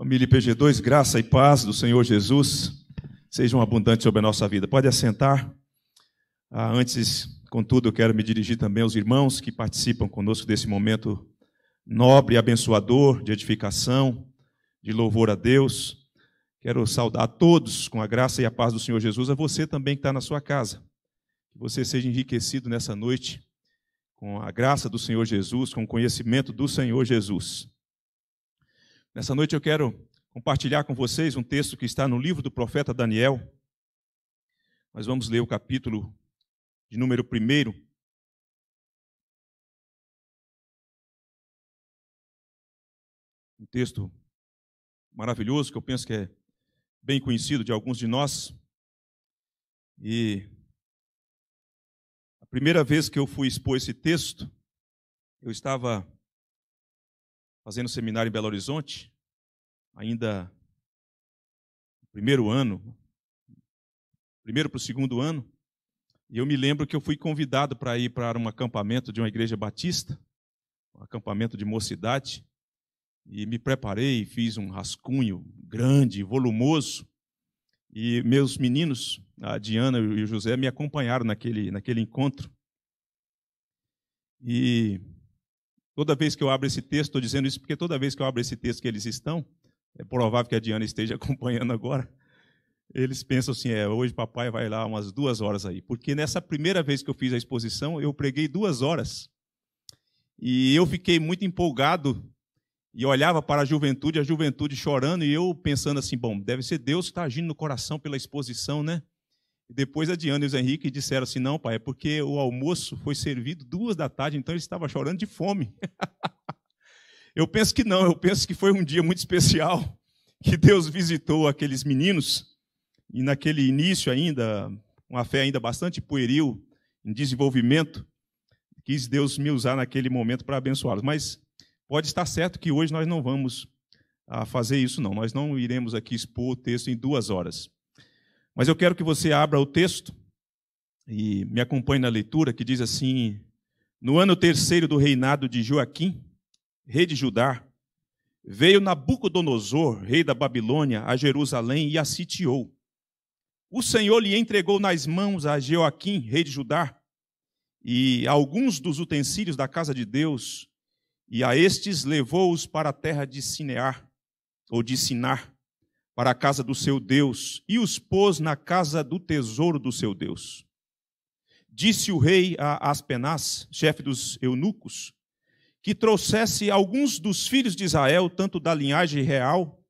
Família pg 2 graça e paz do Senhor Jesus sejam abundantes sobre a nossa vida. Pode assentar. Ah, antes, contudo, eu quero me dirigir também aos irmãos que participam conosco desse momento nobre e abençoador de edificação, de louvor a Deus. Quero saudar a todos com a graça e a paz do Senhor Jesus, a você também que está na sua casa. Que você seja enriquecido nessa noite com a graça do Senhor Jesus, com o conhecimento do Senhor Jesus. Nessa noite eu quero compartilhar com vocês um texto que está no livro do profeta Daniel. Nós vamos ler o capítulo de número 1. Um texto maravilhoso que eu penso que é bem conhecido de alguns de nós. E a primeira vez que eu fui expor esse texto, eu estava fazendo seminário em Belo Horizonte, ainda no primeiro ano, primeiro para o segundo ano, e eu me lembro que eu fui convidado para ir para um acampamento de uma igreja batista, um acampamento de mocidade, e me preparei, fiz um rascunho grande, volumoso, e meus meninos, a Diana e o José, me acompanharam naquele, naquele encontro. E Toda vez que eu abro esse texto, estou dizendo isso porque toda vez que eu abro esse texto que eles estão, é provável que a Diana esteja acompanhando agora. Eles pensam assim: é, hoje papai vai lá umas duas horas aí. Porque nessa primeira vez que eu fiz a exposição, eu preguei duas horas. E eu fiquei muito empolgado e olhava para a juventude, a juventude chorando, e eu pensando assim: bom, deve ser Deus que está agindo no coração pela exposição, né? depois a Diana e o Zé Henrique disseram assim: não, pai, é porque o almoço foi servido duas da tarde, então ele estava chorando de fome. eu penso que não, eu penso que foi um dia muito especial que Deus visitou aqueles meninos, e naquele início ainda, uma fé ainda bastante pueril, em desenvolvimento, quis Deus me usar naquele momento para abençoá-los. Mas pode estar certo que hoje nós não vamos ah, fazer isso, não. Nós não iremos aqui expor o texto em duas horas. Mas eu quero que você abra o texto e me acompanhe na leitura, que diz assim: No ano terceiro do reinado de Joaquim, rei de Judá, veio Nabucodonosor, rei da Babilônia, a Jerusalém e a sitiou. O Senhor lhe entregou nas mãos a Joaquim, rei de Judá, e alguns dos utensílios da casa de Deus, e a estes levou-os para a terra de Sinear, ou de Sinar, para a casa do seu Deus e os pôs na casa do tesouro do seu Deus. Disse o rei a Aspenaz, chefe dos eunucos, que trouxesse alguns dos filhos de Israel, tanto da linhagem real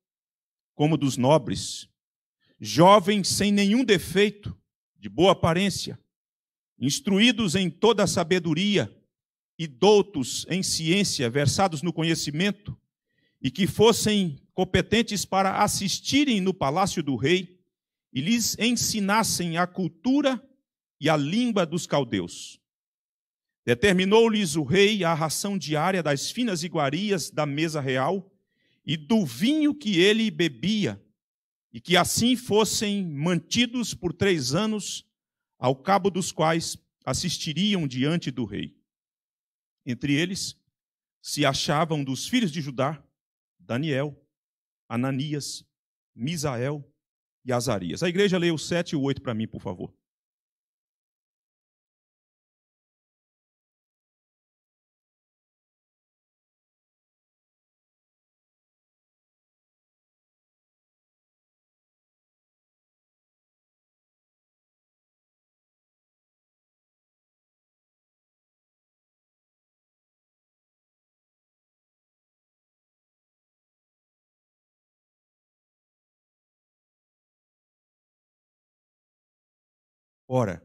como dos nobres, jovens sem nenhum defeito, de boa aparência, instruídos em toda a sabedoria e doutos em ciência, versados no conhecimento, e que fossem competentes para assistirem no palácio do rei e lhes ensinassem a cultura e a língua dos caldeus. Determinou-lhes o rei a ração diária das finas iguarias da mesa real e do vinho que ele bebia, e que assim fossem mantidos por três anos, ao cabo dos quais assistiriam diante do rei. Entre eles se achavam dos filhos de Judá, Daniel, Ananias, Misael e Azarias. A igreja leia o 7 e o 8 para mim, por favor. Ora,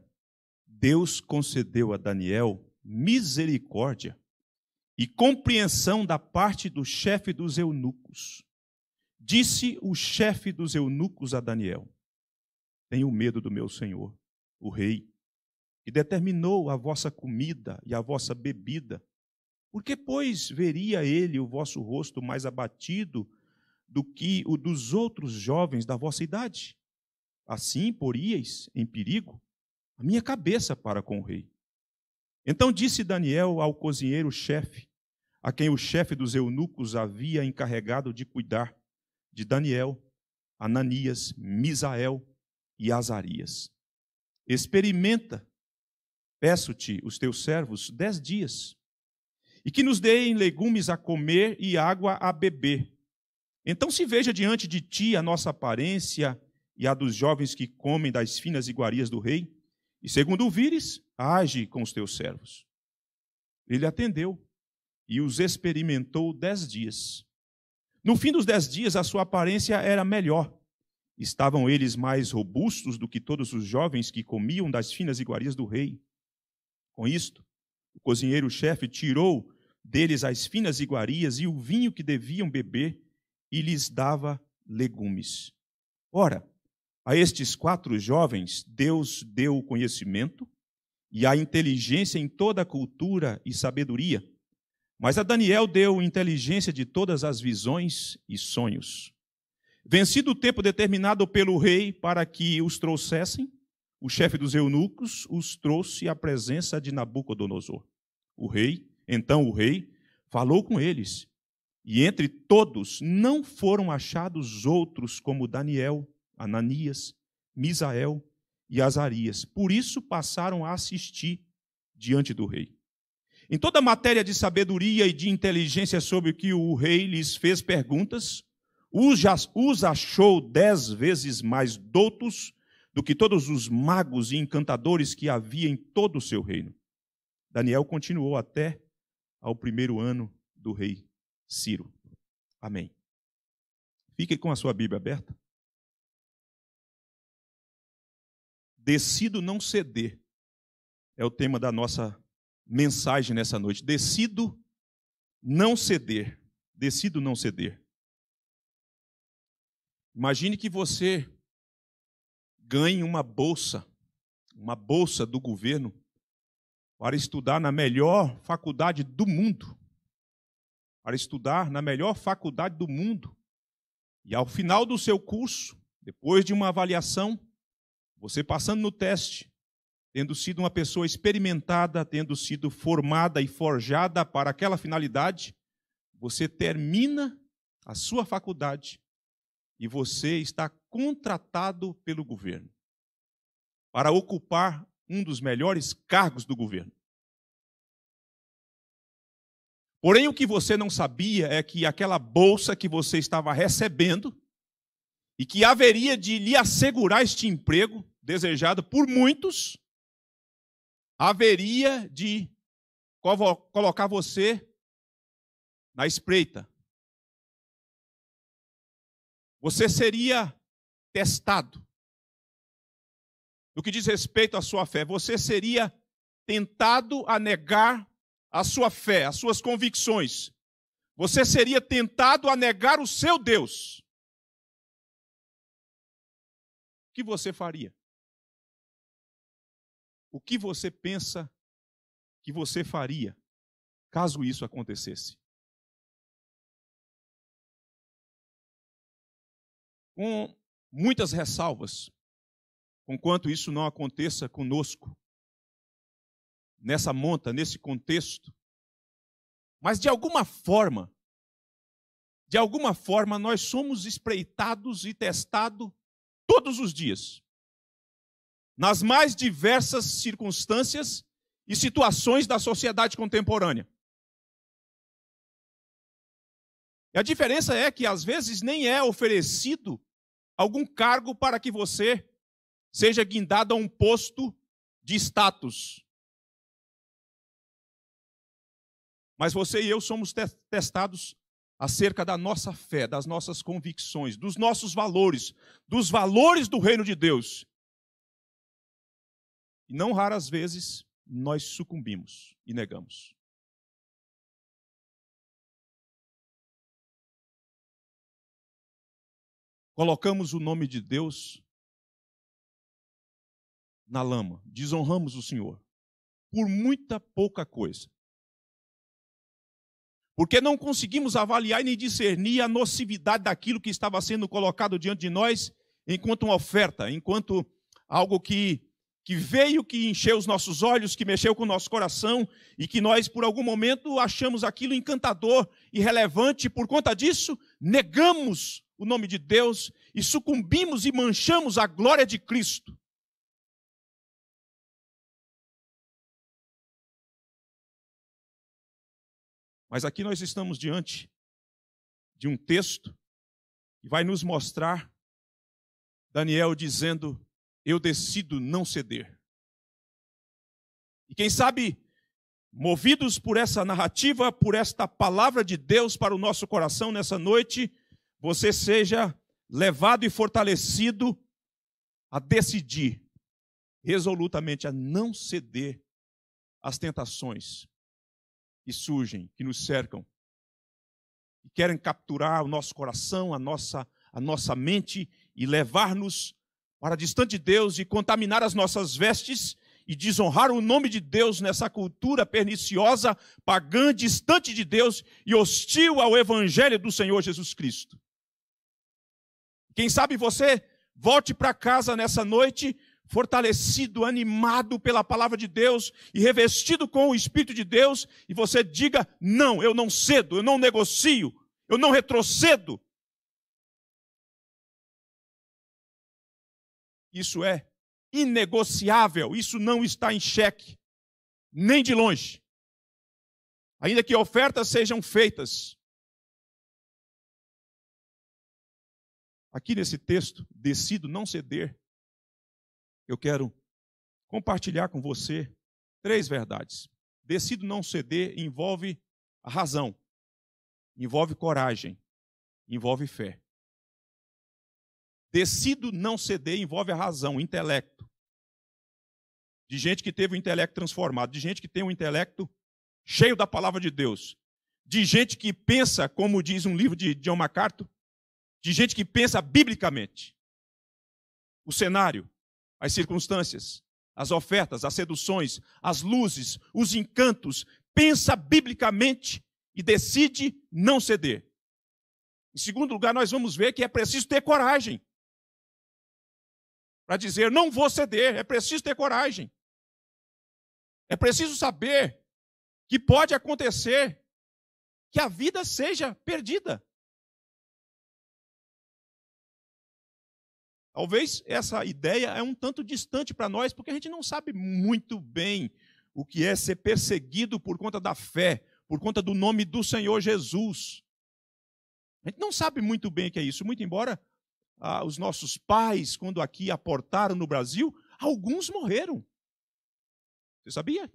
Deus concedeu a Daniel misericórdia e compreensão da parte do chefe dos eunucos. Disse o chefe dos eunucos a Daniel: Tenho medo do meu senhor, o rei, que determinou a vossa comida e a vossa bebida. Por que, pois, veria ele o vosso rosto mais abatido do que o dos outros jovens da vossa idade? Assim poríeis em perigo? a minha cabeça para com o rei. Então disse Daniel ao cozinheiro-chefe, a quem o chefe dos eunucos havia encarregado de cuidar de Daniel, Ananias, Misael e Azarias: Experimenta, peço-te, os teus servos, dez dias, e que nos deem legumes a comer e água a beber. Então se veja diante de ti a nossa aparência e a dos jovens que comem das finas iguarias do rei, e segundo ouvires, age com os teus servos. Ele atendeu e os experimentou dez dias. No fim dos dez dias, a sua aparência era melhor. Estavam eles mais robustos do que todos os jovens que comiam das finas iguarias do rei. Com isto, o cozinheiro-chefe tirou deles as finas iguarias e o vinho que deviam beber e lhes dava legumes. Ora, a estes quatro jovens, Deus deu o conhecimento e a inteligência em toda a cultura e sabedoria. Mas a Daniel deu inteligência de todas as visões e sonhos. Vencido o tempo determinado pelo rei para que os trouxessem, o chefe dos eunucos os trouxe à presença de Nabucodonosor. O rei, então o rei, falou com eles, e entre todos não foram achados outros como Daniel, Ananias, Misael e Azarias. Por isso passaram a assistir diante do rei. Em toda matéria de sabedoria e de inteligência sobre o que o rei lhes fez perguntas, os achou dez vezes mais doutos do que todos os magos e encantadores que havia em todo o seu reino. Daniel continuou até ao primeiro ano do rei Ciro. Amém. Fique com a sua Bíblia aberta. Decido não ceder. É o tema da nossa mensagem nessa noite. Decido não ceder. Decido não ceder. Imagine que você ganhe uma bolsa, uma bolsa do governo, para estudar na melhor faculdade do mundo. Para estudar na melhor faculdade do mundo. E ao final do seu curso, depois de uma avaliação, você passando no teste, tendo sido uma pessoa experimentada, tendo sido formada e forjada para aquela finalidade, você termina a sua faculdade e você está contratado pelo governo para ocupar um dos melhores cargos do governo. Porém, o que você não sabia é que aquela bolsa que você estava recebendo e que haveria de lhe assegurar este emprego desejado por muitos, haveria de colocar você na espreita. Você seria testado. No que diz respeito à sua fé, você seria tentado a negar a sua fé, as suas convicções. Você seria tentado a negar o seu Deus. que você faria? O que você pensa que você faria caso isso acontecesse? Com muitas ressalvas, conquanto isso não aconteça conosco, nessa monta, nesse contexto, mas de alguma forma, de alguma forma nós somos espreitados e testados todos os dias, nas mais diversas circunstâncias e situações da sociedade contemporânea. E a diferença é que às vezes nem é oferecido algum cargo para que você seja guindado a um posto de status. Mas você e eu somos testados acerca da nossa fé, das nossas convicções, dos nossos valores, dos valores do reino de Deus. E não raras vezes nós sucumbimos e negamos. Colocamos o nome de Deus na lama, desonramos o Senhor por muita pouca coisa porque não conseguimos avaliar nem discernir a nocividade daquilo que estava sendo colocado diante de nós enquanto uma oferta, enquanto algo que, que veio, que encheu os nossos olhos, que mexeu com o nosso coração e que nós, por algum momento, achamos aquilo encantador e relevante. Por conta disso, negamos o nome de Deus e sucumbimos e manchamos a glória de Cristo. Mas aqui nós estamos diante de um texto que vai nos mostrar Daniel dizendo: Eu decido não ceder. E quem sabe, movidos por essa narrativa, por esta palavra de Deus para o nosso coração nessa noite, você seja levado e fortalecido a decidir resolutamente a não ceder às tentações que surgem, que nos cercam, que querem capturar o nosso coração, a nossa, a nossa mente e levar-nos para distante de Deus e contaminar as nossas vestes e desonrar o nome de Deus nessa cultura perniciosa, pagã, distante de Deus e hostil ao Evangelho do Senhor Jesus Cristo. Quem sabe você volte para casa nessa noite fortalecido, animado pela palavra de Deus e revestido com o Espírito de Deus, e você diga: não, eu não cedo, eu não negocio, eu não retrocedo. Isso é inegociável, isso não está em xeque, nem de longe. Ainda que ofertas sejam feitas. Aqui nesse texto, decido não ceder eu quero compartilhar com você três verdades. Decido não ceder envolve a razão, envolve coragem, envolve fé. Decido não ceder envolve a razão, o intelecto. De gente que teve o intelecto transformado, de gente que tem o intelecto cheio da palavra de Deus, de gente que pensa, como diz um livro de John MacArthur, de gente que pensa biblicamente. O cenário, as circunstâncias, as ofertas, as seduções, as luzes, os encantos, pensa biblicamente e decide não ceder. Em segundo lugar, nós vamos ver que é preciso ter coragem para dizer não vou ceder, é preciso ter coragem. É preciso saber que pode acontecer que a vida seja perdida. Talvez essa ideia é um tanto distante para nós, porque a gente não sabe muito bem o que é ser perseguido por conta da fé, por conta do nome do Senhor Jesus. A gente não sabe muito bem o que é isso, muito embora ah, os nossos pais, quando aqui aportaram no Brasil, alguns morreram. Você sabia?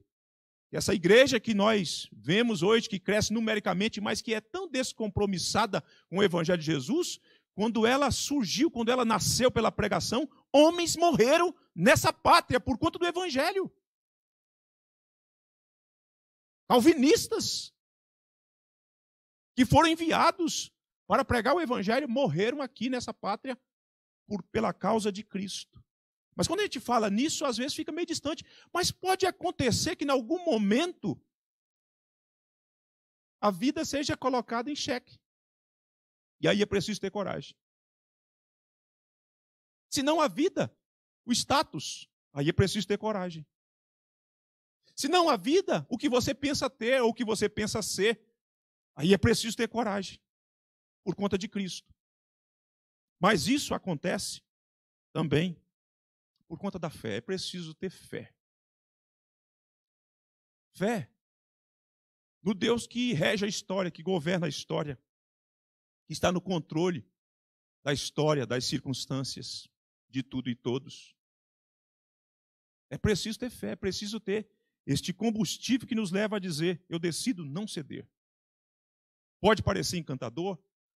Essa igreja que nós vemos hoje, que cresce numericamente, mas que é tão descompromissada com o Evangelho de Jesus, quando ela surgiu, quando ela nasceu pela pregação, homens morreram nessa pátria por conta do evangelho. Calvinistas que foram enviados para pregar o evangelho morreram aqui nessa pátria por pela causa de Cristo. Mas quando a gente fala nisso, às vezes fica meio distante, mas pode acontecer que em algum momento a vida seja colocada em xeque. E aí é preciso ter coragem. Se não a vida, o status, aí é preciso ter coragem. Se não a vida, o que você pensa ter ou o que você pensa ser, aí é preciso ter coragem por conta de Cristo. Mas isso acontece também por conta da fé. É preciso ter fé. Fé no Deus que rege a história, que governa a história que está no controle da história, das circunstâncias, de tudo e todos. É preciso ter fé, é preciso ter este combustível que nos leva a dizer: eu decido não ceder. Pode parecer encantador,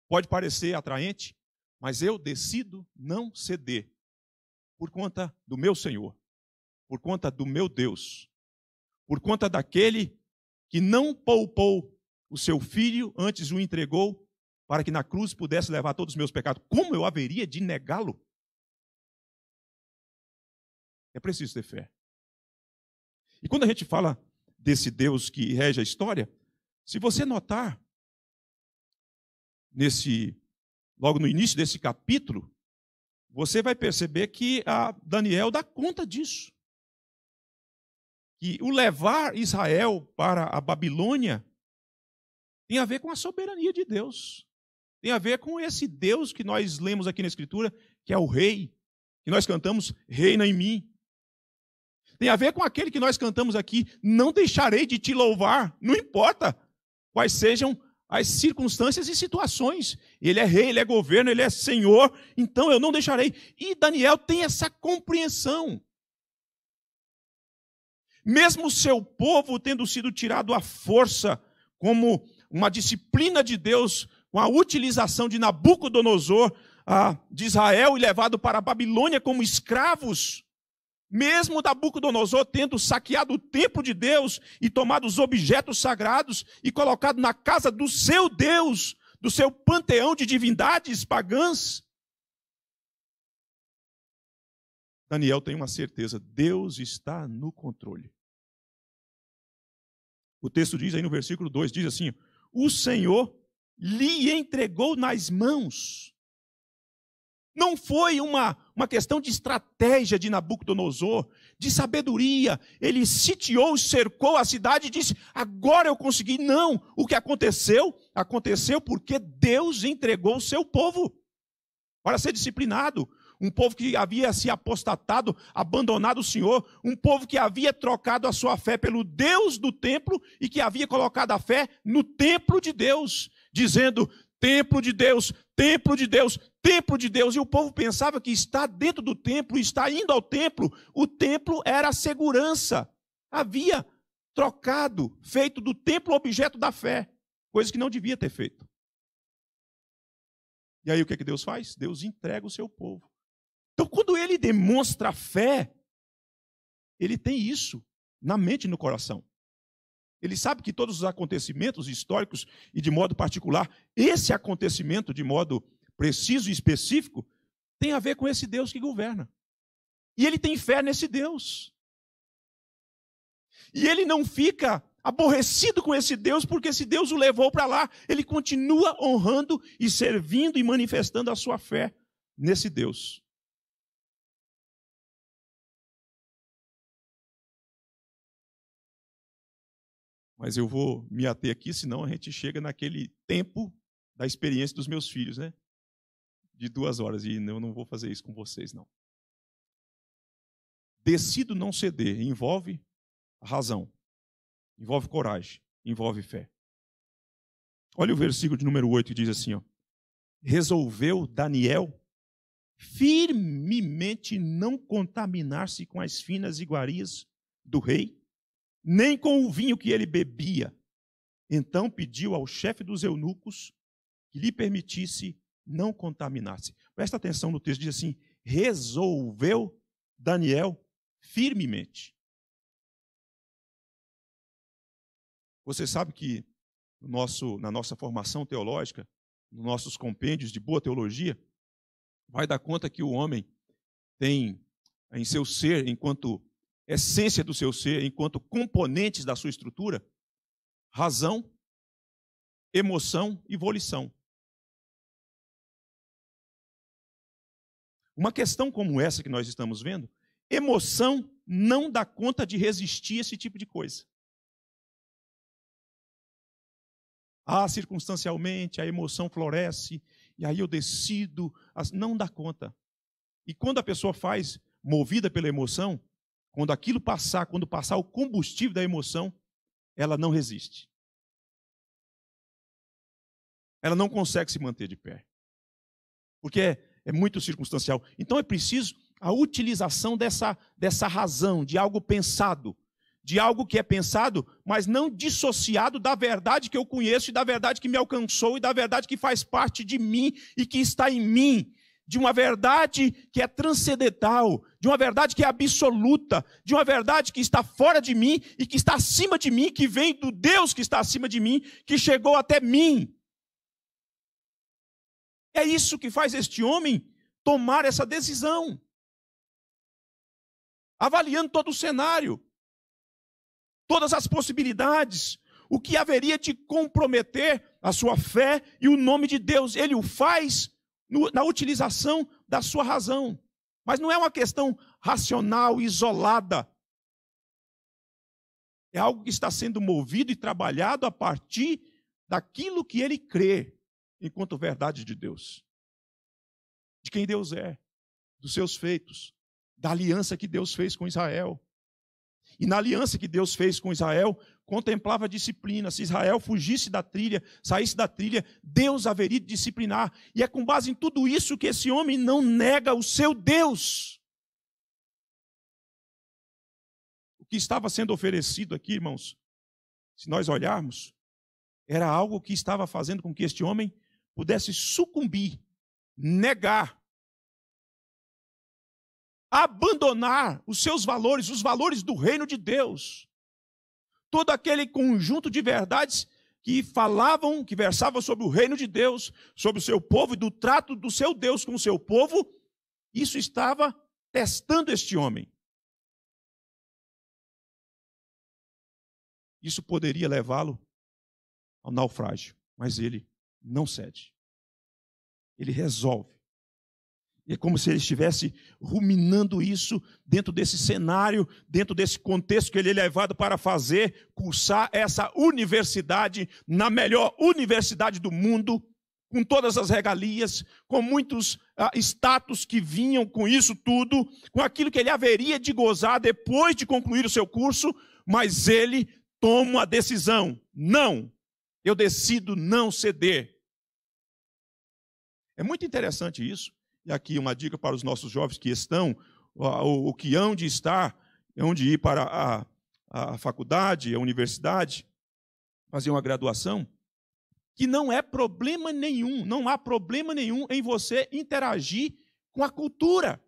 pode parecer atraente, mas eu decido não ceder por conta do meu Senhor, por conta do meu Deus, por conta daquele que não poupou o seu filho, antes o entregou para que na cruz pudesse levar todos os meus pecados, como eu haveria de negá-lo? É preciso ter fé. E quando a gente fala desse Deus que rege a história, se você notar nesse logo no início desse capítulo, você vai perceber que Daniel dá conta disso. Que o levar Israel para a Babilônia tem a ver com a soberania de Deus tem a ver com esse Deus que nós lemos aqui na Escritura, que é o Rei, que nós cantamos, Reina em mim. Tem a ver com aquele que nós cantamos aqui, não deixarei de te louvar, não importa quais sejam as circunstâncias e situações. Ele é rei, ele é governo, ele é senhor, então eu não deixarei. E Daniel tem essa compreensão. Mesmo seu povo tendo sido tirado à força, como uma disciplina de Deus com a utilização de Nabucodonosor ah, de Israel e levado para a Babilônia como escravos. Mesmo Nabucodonosor tendo saqueado o templo de Deus e tomado os objetos sagrados e colocado na casa do seu Deus, do seu panteão de divindades pagãs. Daniel tem uma certeza: Deus está no controle. O texto diz aí no versículo 2: diz assim: O Senhor lhe entregou nas mãos. Não foi uma, uma questão de estratégia de Nabucodonosor, de sabedoria. Ele sitiou, cercou a cidade e disse: agora eu consegui. Não, o que aconteceu? Aconteceu porque Deus entregou o seu povo para ser disciplinado. Um povo que havia se apostatado, abandonado o Senhor, um povo que havia trocado a sua fé pelo Deus do templo e que havia colocado a fé no templo de Deus dizendo: templo de Deus, templo de Deus, templo de Deus. E o povo pensava que está dentro do templo, está indo ao templo. O templo era a segurança. Havia trocado, feito do templo objeto da fé, coisa que não devia ter feito. E aí o que, é que Deus faz? Deus entrega o seu povo. Então, quando ele demonstra fé, ele tem isso na mente e no coração. Ele sabe que todos os acontecimentos históricos e de modo particular, esse acontecimento de modo preciso e específico, tem a ver com esse Deus que governa. E ele tem fé nesse Deus. E ele não fica aborrecido com esse Deus, porque esse Deus o levou para lá. Ele continua honrando e servindo e manifestando a sua fé nesse Deus. mas eu vou me ater aqui, senão a gente chega naquele tempo da experiência dos meus filhos, né? De duas horas, e eu não vou fazer isso com vocês, não. Decido não ceder envolve razão, envolve coragem, envolve fé. Olha o versículo de número 8 que diz assim: ó, Resolveu Daniel firmemente não contaminar-se com as finas iguarias do rei nem com o vinho que ele bebia. Então pediu ao chefe dos eunucos que lhe permitisse não contaminar-se. Presta atenção no texto, diz assim: resolveu Daniel firmemente. Você sabe que no nosso, na nossa formação teológica, nos nossos compêndios de boa teologia, vai dar conta que o homem tem em seu ser, enquanto essência do seu ser enquanto componentes da sua estrutura, razão, emoção e volição. Uma questão como essa que nós estamos vendo, emoção não dá conta de resistir a esse tipo de coisa. Ah, circunstancialmente, a emoção floresce, e aí eu decido. Não dá conta. E quando a pessoa faz, movida pela emoção, quando aquilo passar, quando passar o combustível da emoção, ela não resiste. Ela não consegue se manter de pé. Porque é, é muito circunstancial. Então é preciso a utilização dessa, dessa razão, de algo pensado, de algo que é pensado, mas não dissociado da verdade que eu conheço e da verdade que me alcançou e da verdade que faz parte de mim e que está em mim de uma verdade que é transcendental, de uma verdade que é absoluta, de uma verdade que está fora de mim e que está acima de mim, que vem do Deus que está acima de mim, que chegou até mim. É isso que faz este homem tomar essa decisão. Avaliando todo o cenário, todas as possibilidades, o que haveria de comprometer a sua fé e o nome de Deus. Ele o faz no, na utilização da sua razão. Mas não é uma questão racional, isolada. É algo que está sendo movido e trabalhado a partir daquilo que ele crê enquanto verdade de Deus. De quem Deus é, dos seus feitos, da aliança que Deus fez com Israel. E na aliança que Deus fez com Israel, contemplava disciplina. Se Israel fugisse da trilha, saísse da trilha, Deus haveria de disciplinar. E é com base em tudo isso que esse homem não nega o seu Deus. O que estava sendo oferecido aqui, irmãos, se nós olharmos, era algo que estava fazendo com que este homem pudesse sucumbir, negar, abandonar os seus valores, os valores do reino de Deus todo aquele conjunto de verdades que falavam, que versavam sobre o reino de Deus, sobre o seu povo e do trato do seu Deus com o seu povo, isso estava testando este homem. Isso poderia levá-lo ao naufrágio, mas ele não cede. Ele resolve é como se ele estivesse ruminando isso dentro desse cenário, dentro desse contexto que ele é levado para fazer, cursar essa universidade, na melhor universidade do mundo, com todas as regalias, com muitos ah, status que vinham com isso tudo, com aquilo que ele haveria de gozar depois de concluir o seu curso, mas ele toma a decisão: não, eu decido não ceder. É muito interessante isso. E aqui uma dica para os nossos jovens que estão, o, que hão de estar, onde ir para a, a faculdade, a universidade, fazer uma graduação, que não é problema nenhum, não há problema nenhum em você interagir com a cultura.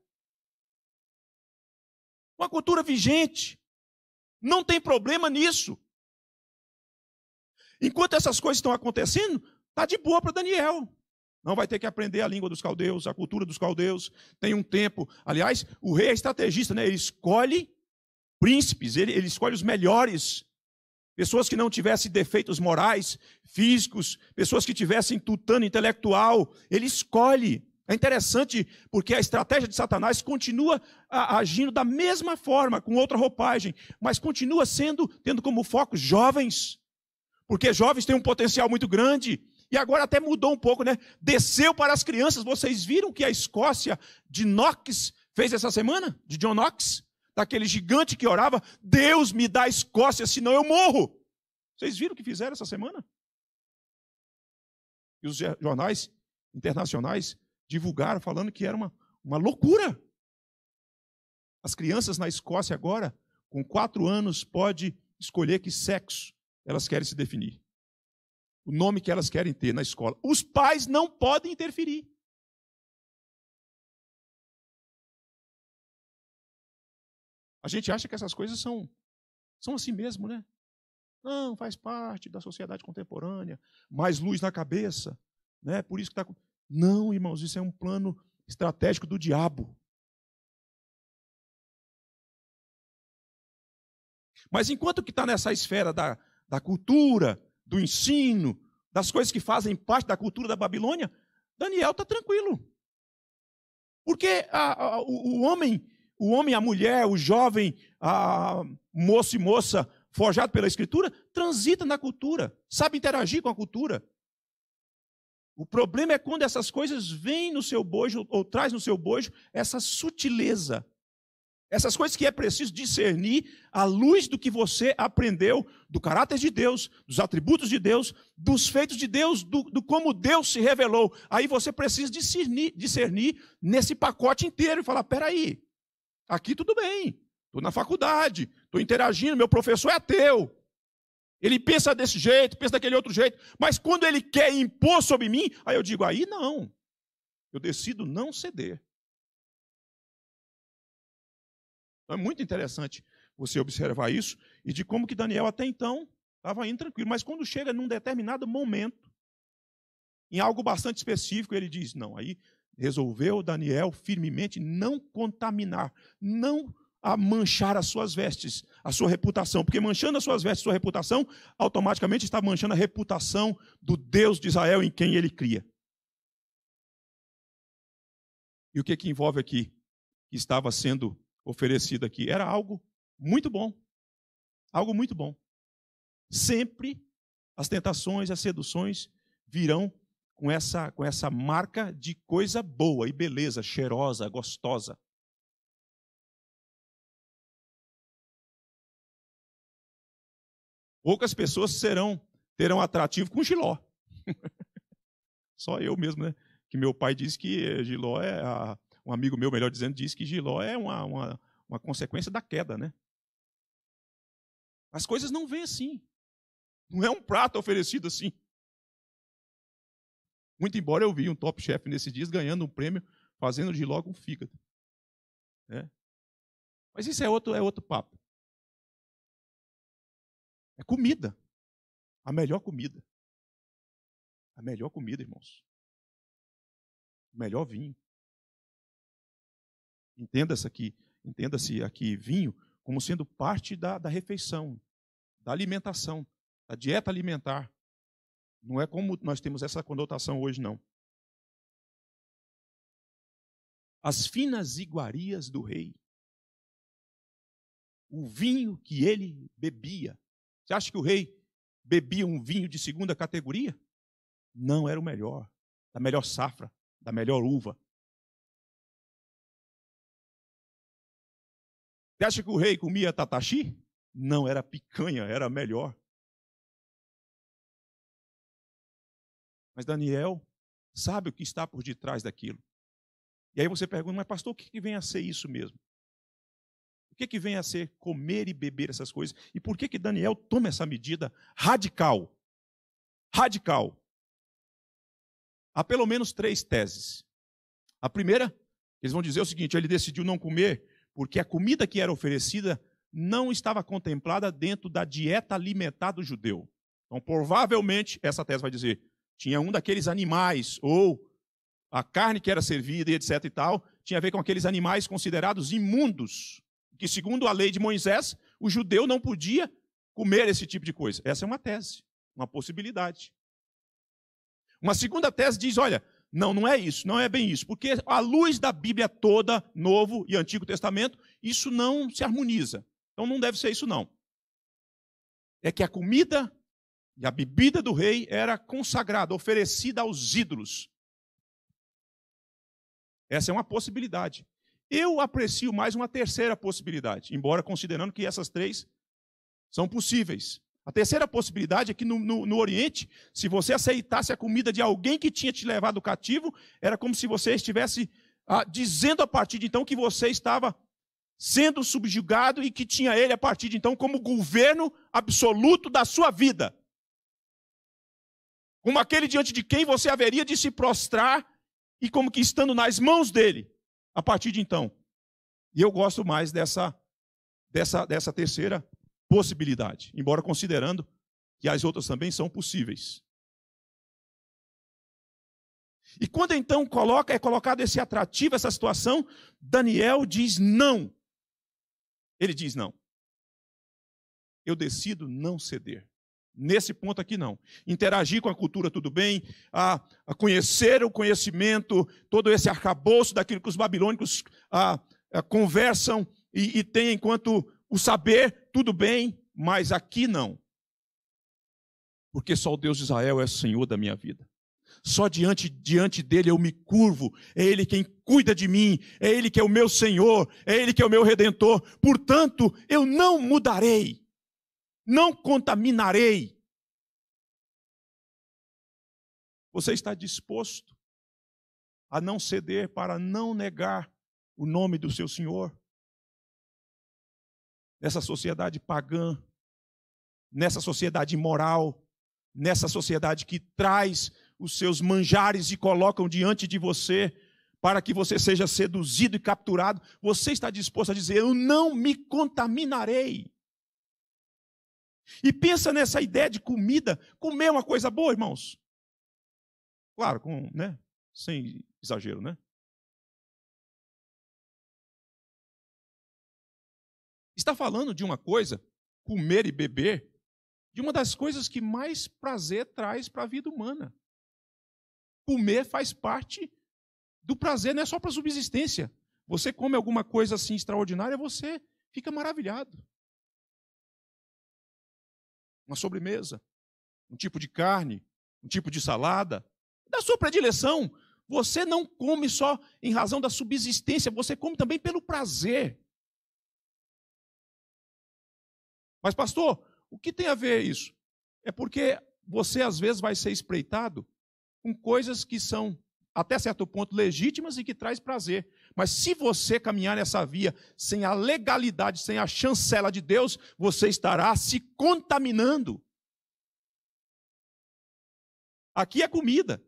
Com a cultura vigente. Não tem problema nisso. Enquanto essas coisas estão acontecendo, está de boa para Daniel. Não vai ter que aprender a língua dos caldeus, a cultura dos caldeus. Tem um tempo. Aliás, o rei é estrategista, né? Ele escolhe príncipes, ele, ele escolhe os melhores. Pessoas que não tivessem defeitos morais, físicos, pessoas que tivessem tutano intelectual. Ele escolhe. É interessante porque a estratégia de Satanás continua agindo da mesma forma, com outra roupagem, mas continua sendo tendo como foco jovens. Porque jovens têm um potencial muito grande. E agora até mudou um pouco, né? Desceu para as crianças. Vocês viram que a Escócia de Knox fez essa semana? De John Knox? Daquele gigante que orava: Deus me dá a Escócia, senão eu morro. Vocês viram o que fizeram essa semana? E os jornais internacionais divulgaram falando que era uma, uma loucura. As crianças na Escócia agora, com quatro anos, pode escolher que sexo elas querem se definir o nome que elas querem ter na escola. Os pais não podem interferir. A gente acha que essas coisas são, são assim mesmo, né? Não, faz parte da sociedade contemporânea, mais luz na cabeça, né? Por isso que está. Não, irmãos, isso é um plano estratégico do diabo. Mas enquanto que está nessa esfera da, da cultura, do ensino, das coisas que fazem parte da cultura da Babilônia, Daniel está tranquilo. Porque a, a, o, o, homem, o homem, a mulher, o jovem, a moço e moça forjado pela escritura, transita na cultura, sabe interagir com a cultura. O problema é quando essas coisas vêm no seu bojo ou traz no seu bojo essa sutileza essas coisas que é preciso discernir à luz do que você aprendeu, do caráter de Deus, dos atributos de Deus, dos feitos de Deus, do, do como Deus se revelou. Aí você precisa discernir, discernir nesse pacote inteiro e falar: peraí, aqui tudo bem, estou na faculdade, estou interagindo, meu professor é ateu. Ele pensa desse jeito, pensa daquele outro jeito, mas quando ele quer impor sobre mim, aí eu digo: aí não, eu decido não ceder. Então é muito interessante você observar isso e de como que Daniel até então estava indo tranquilo, mas quando chega num determinado momento, em algo bastante específico, ele diz: não, aí resolveu Daniel firmemente não contaminar, não a manchar as suas vestes, a sua reputação, porque manchando as suas vestes, sua reputação, automaticamente está manchando a reputação do Deus de Israel em quem ele cria. E o que, que envolve aqui? Que estava sendo oferecido aqui. Era algo muito bom. Algo muito bom. Sempre as tentações, as seduções virão com essa, com essa marca de coisa boa e beleza, cheirosa, gostosa. Poucas pessoas serão terão atrativo com giló. Só eu mesmo, né? Que meu pai disse que giló é a, um amigo meu, melhor dizendo, diz que Giló é uma, uma, uma consequência da queda, né? As coisas não vêm assim. Não é um prato oferecido assim. Muito embora eu vi um top chef nesses dias ganhando um prêmio, fazendo de logo um fígado. Né? Mas isso é outro, é outro papo. É comida. A melhor comida. A melhor comida, irmãos. O melhor vinho. Entenda-se aqui, entenda-se aqui vinho como sendo parte da, da refeição, da alimentação, da dieta alimentar. Não é como nós temos essa conotação hoje, não. As finas iguarias do rei. O vinho que ele bebia. Você acha que o rei bebia um vinho de segunda categoria? Não, era o melhor, da melhor safra, da melhor uva, Você acha que o rei comia tataxi? Não, era picanha, era melhor. Mas Daniel sabe o que está por detrás daquilo. E aí você pergunta, mas pastor, o que vem a ser isso mesmo? O que, que vem a ser comer e beber essas coisas? E por que, que Daniel toma essa medida radical? Radical. Há pelo menos três teses. A primeira, eles vão dizer o seguinte: ele decidiu não comer porque a comida que era oferecida não estava contemplada dentro da dieta alimentar do judeu. Então, provavelmente, essa tese vai dizer, tinha um daqueles animais, ou a carne que era servida e etc e tal, tinha a ver com aqueles animais considerados imundos, que segundo a lei de Moisés, o judeu não podia comer esse tipo de coisa. Essa é uma tese, uma possibilidade. Uma segunda tese diz, olha, não, não é isso, não é bem isso. Porque à luz da Bíblia toda, Novo e Antigo Testamento, isso não se harmoniza. Então não deve ser isso, não. É que a comida e a bebida do rei era consagrada, oferecida aos ídolos. Essa é uma possibilidade. Eu aprecio mais uma terceira possibilidade, embora considerando que essas três são possíveis. A terceira possibilidade é que no, no, no, Oriente, se você aceitasse a comida de alguém que tinha te levado cativo, era como se você estivesse ah, dizendo a partir de então que você estava sendo subjugado e que tinha ele a partir de então como governo absoluto da sua vida. Como aquele diante de quem você haveria de se prostrar e como que estando nas mãos dele a partir de então. E eu gosto mais dessa, dessa, dessa terceira possibilidade, embora considerando que as outras também são possíveis. E quando então coloca, é colocado esse atrativo, essa situação, Daniel diz não. Ele diz não. Eu decido não ceder. Nesse ponto aqui, não. Interagir com a cultura, tudo bem. A, a conhecer o conhecimento, todo esse arcabouço daquilo que os babilônicos a, a, conversam e, e têm enquanto o saber, tudo bem, mas aqui não. Porque só o Deus de Israel é o Senhor da minha vida. Só diante, diante dele eu me curvo. É ele quem cuida de mim, é ele que é o meu Senhor, é ele que é o meu redentor. Portanto, eu não mudarei. Não contaminarei. Você está disposto a não ceder para não negar o nome do seu Senhor? nessa sociedade pagã, nessa sociedade imoral, nessa sociedade que traz os seus manjares e colocam diante de você para que você seja seduzido e capturado, você está disposto a dizer: Eu não me contaminarei. E pensa nessa ideia de comida. Comer é uma coisa boa, irmãos. Claro, com, né? sem exagero, né? Está falando de uma coisa, comer e beber, de uma das coisas que mais prazer traz para a vida humana. Comer faz parte do prazer, não é só para a subsistência. Você come alguma coisa assim extraordinária, você fica maravilhado. Uma sobremesa, um tipo de carne, um tipo de salada, da sua predileção. Você não come só em razão da subsistência, você come também pelo prazer. Mas, pastor, o que tem a ver isso? É porque você às vezes vai ser espreitado com coisas que são até certo ponto legítimas e que traz prazer. Mas se você caminhar nessa via sem a legalidade, sem a chancela de Deus, você estará se contaminando. Aqui é comida.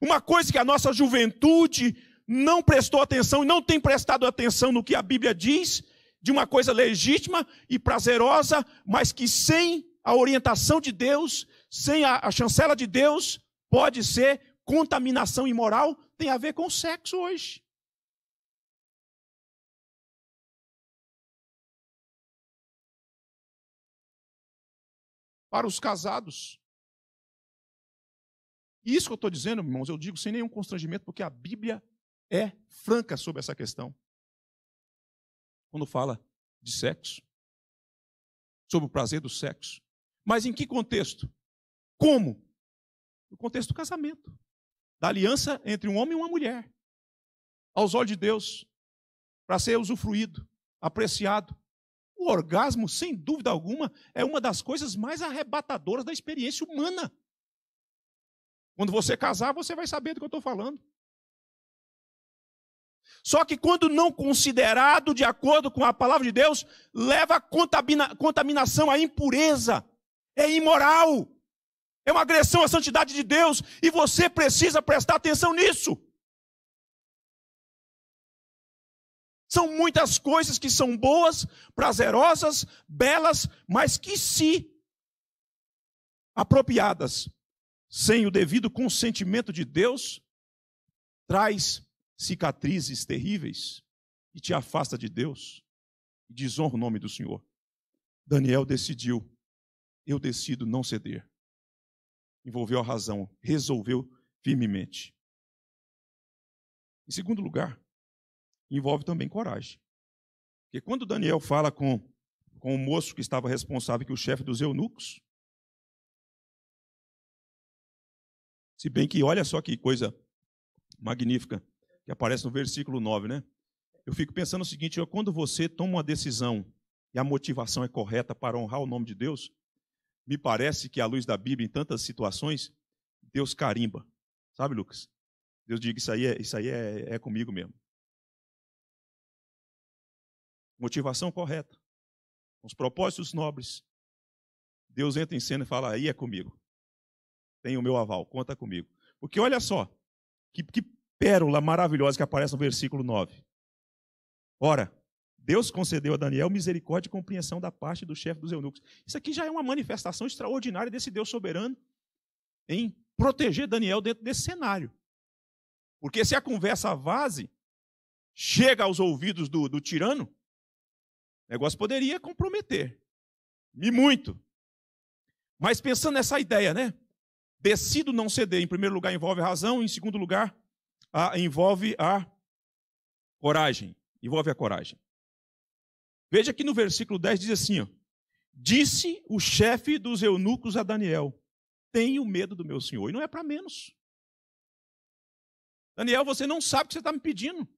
Uma coisa que a nossa juventude não prestou atenção e não tem prestado atenção no que a Bíblia diz, de uma coisa legítima e prazerosa, mas que sem a orientação de Deus, sem a, a chancela de Deus, pode ser contaminação imoral, tem a ver com sexo hoje. Para os casados. Isso que eu estou dizendo, irmãos, eu digo sem nenhum constrangimento, porque a Bíblia é franca sobre essa questão. Quando fala de sexo, sobre o prazer do sexo. Mas em que contexto? Como? No contexto do casamento, da aliança entre um homem e uma mulher. Aos olhos de Deus, para ser usufruído, apreciado. O orgasmo, sem dúvida alguma, é uma das coisas mais arrebatadoras da experiência humana. Quando você casar, você vai saber do que eu estou falando. Só que quando não considerado de acordo com a palavra de Deus, leva à contaminação, a impureza. É imoral. É uma agressão à santidade de Deus. E você precisa prestar atenção nisso. São muitas coisas que são boas, prazerosas, belas, mas que, se apropriadas sem o devido consentimento de Deus, traz cicatrizes terríveis e te afasta de Deus e desonra o nome do Senhor. Daniel decidiu, eu decido não ceder. Envolveu a razão, resolveu firmemente. Em segundo lugar, envolve também coragem. Porque quando Daniel fala com, com o moço que estava responsável, que é o chefe dos eunucos, se bem que olha só que coisa magnífica, aparece no versículo 9, né? Eu fico pensando o seguinte: quando você toma uma decisão e a motivação é correta para honrar o nome de Deus, me parece que, à luz da Bíblia, em tantas situações, Deus carimba. Sabe, Lucas? Deus diz: Isso aí é, isso aí é, é comigo mesmo. Motivação correta, os propósitos nobres. Deus entra em cena e fala: Aí é comigo. Tem o meu aval, conta comigo. Porque olha só, que, que pérola maravilhosa que aparece no versículo 9. Ora, Deus concedeu a Daniel misericórdia e compreensão da parte do chefe dos eunucos. Isso aqui já é uma manifestação extraordinária desse Deus soberano em proteger Daniel dentro desse cenário. Porque se a conversa vaze, chega aos ouvidos do, do tirano, o negócio poderia comprometer. E muito. Mas pensando nessa ideia, né? Decido não ceder, em primeiro lugar, envolve razão, em segundo lugar, a, envolve a coragem. Envolve a coragem. Veja que no versículo 10 diz assim: ó, Disse o chefe dos eunucos a Daniel: Tenho medo do meu senhor. E não é para menos. Daniel, você não sabe o que você está me pedindo.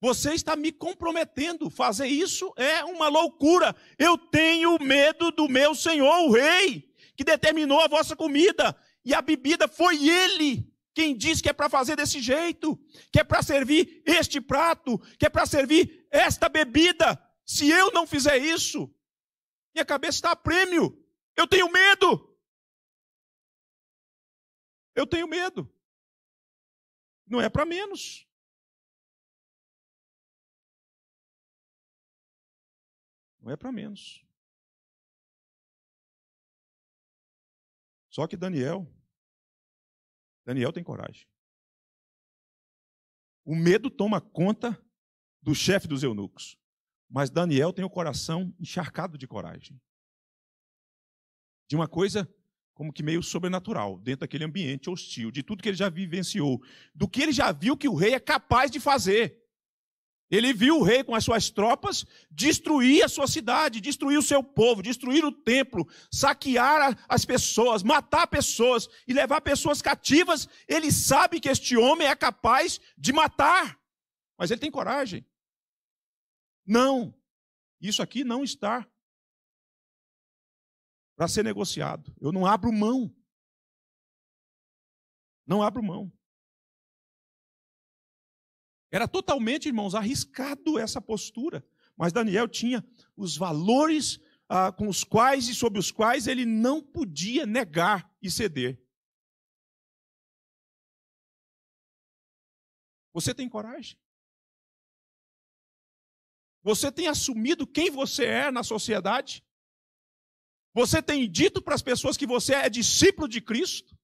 Você está me comprometendo. Fazer isso é uma loucura. Eu tenho medo do meu senhor, o rei, que determinou a vossa comida e a bebida. Foi ele quem diz que é para fazer desse jeito, que é para servir este prato, que é para servir esta bebida? Se eu não fizer isso, minha cabeça está a prêmio. Eu tenho medo. Eu tenho medo. Não é para menos. Não é para menos. Só que Daniel Daniel tem coragem. O medo toma conta do chefe dos eunucos. Mas Daniel tem o coração encharcado de coragem. De uma coisa como que meio sobrenatural, dentro daquele ambiente hostil, de tudo que ele já vivenciou, do que ele já viu que o rei é capaz de fazer. Ele viu o rei com as suas tropas destruir a sua cidade, destruir o seu povo, destruir o templo, saquear as pessoas, matar pessoas e levar pessoas cativas. Ele sabe que este homem é capaz de matar, mas ele tem coragem. Não, isso aqui não está para ser negociado. Eu não abro mão. Não abro mão. Era totalmente, irmãos, arriscado essa postura. Mas Daniel tinha os valores ah, com os quais e sobre os quais ele não podia negar e ceder. Você tem coragem? Você tem assumido quem você é na sociedade? Você tem dito para as pessoas que você é discípulo de Cristo?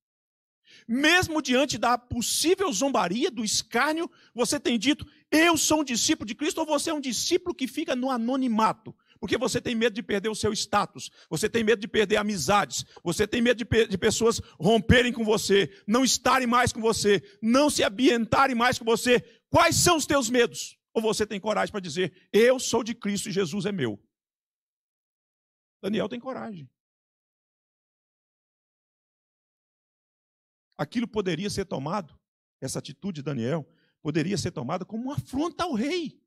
Mesmo diante da possível zombaria, do escárnio, você tem dito: eu sou um discípulo de Cristo, ou você é um discípulo que fica no anonimato. Porque você tem medo de perder o seu status, você tem medo de perder amizades, você tem medo de, de, pessoas romperem com você, não estarem mais com você, não se ambientarem mais com você. Quais são os teus medos? Ou você tem coragem para dizer: Eu sou de Cristo e Jesus é meu? Daniel tem coragem. aquilo poderia ser tomado, essa atitude de Daniel, poderia ser tomada como uma afronta ao rei.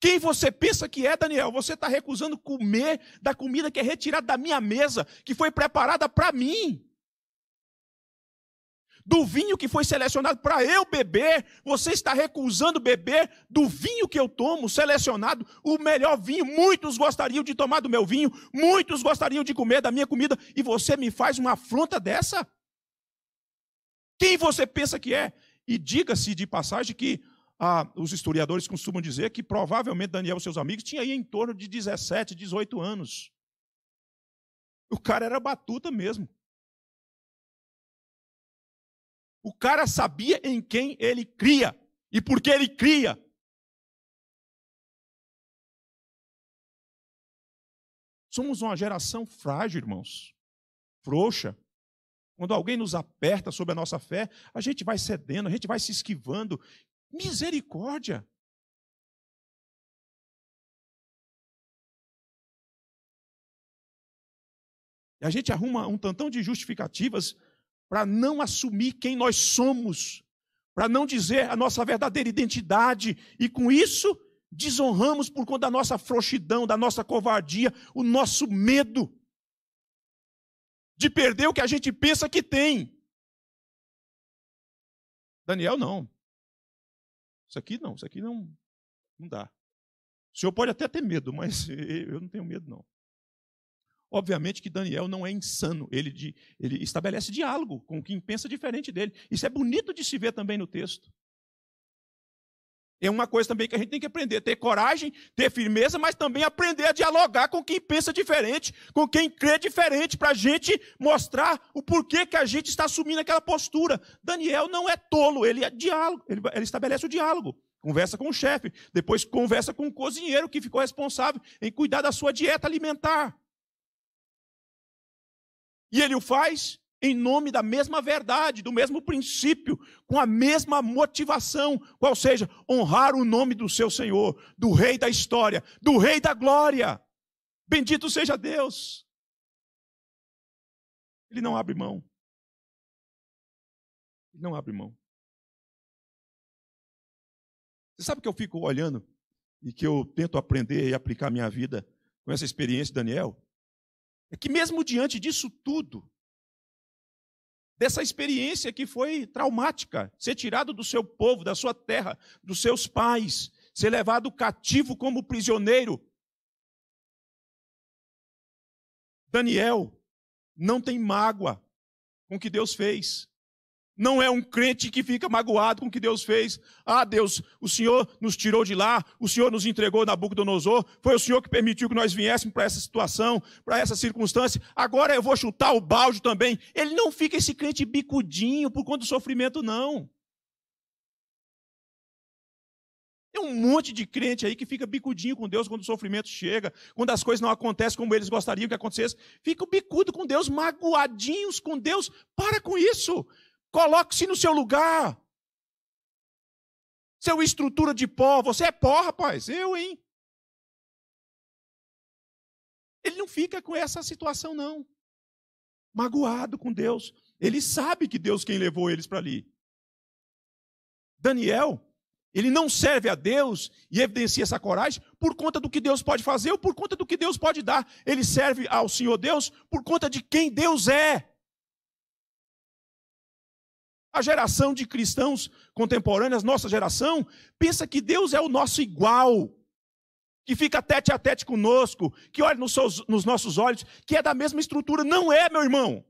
Quem você pensa que é, Daniel? Você está recusando comer da comida que é retirada da minha mesa, que foi preparada para mim do vinho que foi selecionado para eu beber, você está recusando beber do vinho que eu tomo, selecionado, o melhor vinho. Muitos gostariam de tomar do meu vinho, muitos gostariam de comer da minha comida, e você me faz uma afronta dessa? Quem você pensa que é? E diga-se de passagem que ah, os historiadores costumam dizer que provavelmente Daniel e seus amigos tinham aí em torno de 17, 18 anos. O cara era batuta mesmo. O cara sabia em quem ele cria e por que ele cria. Somos uma geração frágil, irmãos, frouxa. Quando alguém nos aperta sobre a nossa fé, a gente vai cedendo, a gente vai se esquivando. Misericórdia! E a gente arruma um tantão de justificativas para não assumir quem nós somos, para não dizer a nossa verdadeira identidade, e com isso desonramos por conta da nossa frouxidão, da nossa covardia, o nosso medo de perder o que a gente pensa que tem. Daniel, não. Isso aqui não, isso aqui não, não dá. O senhor pode até ter medo, mas eu não tenho medo, não. Obviamente que Daniel não é insano, ele, de, ele estabelece diálogo com quem pensa diferente dele. Isso é bonito de se ver também no texto. É uma coisa também que a gente tem que aprender: ter coragem, ter firmeza, mas também aprender a dialogar com quem pensa diferente, com quem crê diferente, para a gente mostrar o porquê que a gente está assumindo aquela postura. Daniel não é tolo, ele é diálogo, ele, ele estabelece o diálogo. Conversa com o chefe, depois conversa com o cozinheiro que ficou responsável em cuidar da sua dieta alimentar. E ele o faz em nome da mesma verdade, do mesmo princípio, com a mesma motivação, qual seja, honrar o nome do seu Senhor, do Rei da história, do Rei da glória. Bendito seja Deus. Ele não abre mão. Ele não abre mão. Você sabe que eu fico olhando e que eu tento aprender e aplicar minha vida com essa experiência, Daniel? é que mesmo diante disso tudo, dessa experiência que foi traumática, ser tirado do seu povo, da sua terra, dos seus pais, ser levado cativo como prisioneiro, Daniel não tem mágoa com o que Deus fez não é um crente que fica magoado com o que Deus fez. Ah, Deus, o Senhor nos tirou de lá, o Senhor nos entregou na boca do nosor, foi o Senhor que permitiu que nós viéssemos para essa situação, para essa circunstância, agora eu vou chutar o balde também. Ele não fica esse crente bicudinho por conta do sofrimento, não. Tem um monte de crente aí que fica bicudinho com Deus quando o sofrimento chega, quando as coisas não acontecem como eles gostariam que acontecesse. Fica bicudo com Deus, magoadinhos com Deus. Para com isso. Coloque-se no seu lugar. Seu estrutura de pó. Você é pó, rapaz. Eu, hein? Ele não fica com essa situação, não. Magoado com Deus. Ele sabe que Deus quem levou eles para ali. Daniel, ele não serve a Deus e evidencia essa coragem por conta do que Deus pode fazer ou por conta do que Deus pode dar. Ele serve ao Senhor Deus por conta de quem Deus é. A geração de cristãos contemporâneos, nossa geração, pensa que Deus é o nosso igual, que fica tete a tete conosco, que olha nos, seus, nos nossos olhos, que é da mesma estrutura. Não é, meu irmão.